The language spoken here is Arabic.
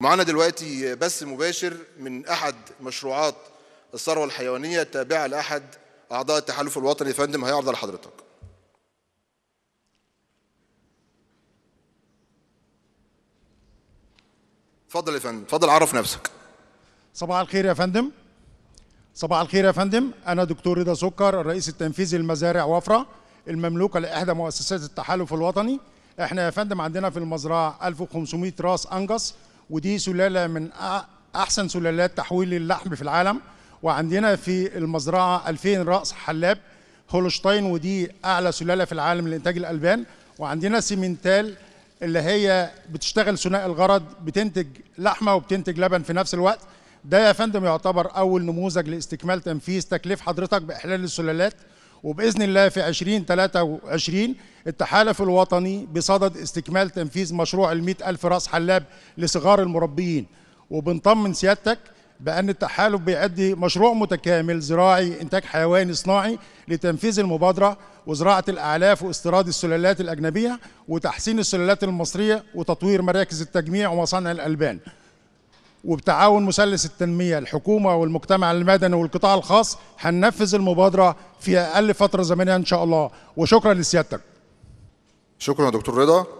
معانا دلوقتي بث مباشر من احد مشروعات الثروه الحيوانيه التابعه لاحد اعضاء التحالف الوطني يا فندم هيعرض لحضرتك اتفضل يا فندم اتفضل عرف نفسك صباح الخير يا فندم صباح الخير يا فندم انا دكتور رضا سكر الرئيس التنفيذي لمزارع وفره المملوكه لاحدى مؤسسات التحالف الوطني احنا يا فندم عندنا في المزرعه 1500 راس انجس ودي سلاله من احسن سلالات تحويل اللحم في العالم وعندنا في المزرعه 2000 راس حلاب هولشتاين ودي اعلى سلاله في العالم لانتاج الالبان وعندنا سيمنتال اللي هي بتشتغل ثنائي الغرض بتنتج لحمه وبتنتج لبن في نفس الوقت ده يا فندم يعتبر اول نموذج لاستكمال تنفيذ تكليف حضرتك باحلال السلالات وباذن الله في 2023 التحالف الوطني بصدد استكمال تنفيذ مشروع المئة ألف راس حلاب لصغار المربيين وبنطمن سيادتك بأن التحالف بيؤدي مشروع متكامل زراعي إنتاج حيواني صناعي لتنفيذ المبادرة وزراعة الأعلاف واستيراد السلالات الأجنبية وتحسين السلالات المصرية وتطوير مراكز التجميع ومصانع الألبان وبتعاون مثلث التنمية الحكومة والمجتمع المدني والقطاع الخاص هننفذ المبادرة في أقل فترة زمنية إن شاء الله وشكرا لسيادتك شكرا دكتور رضا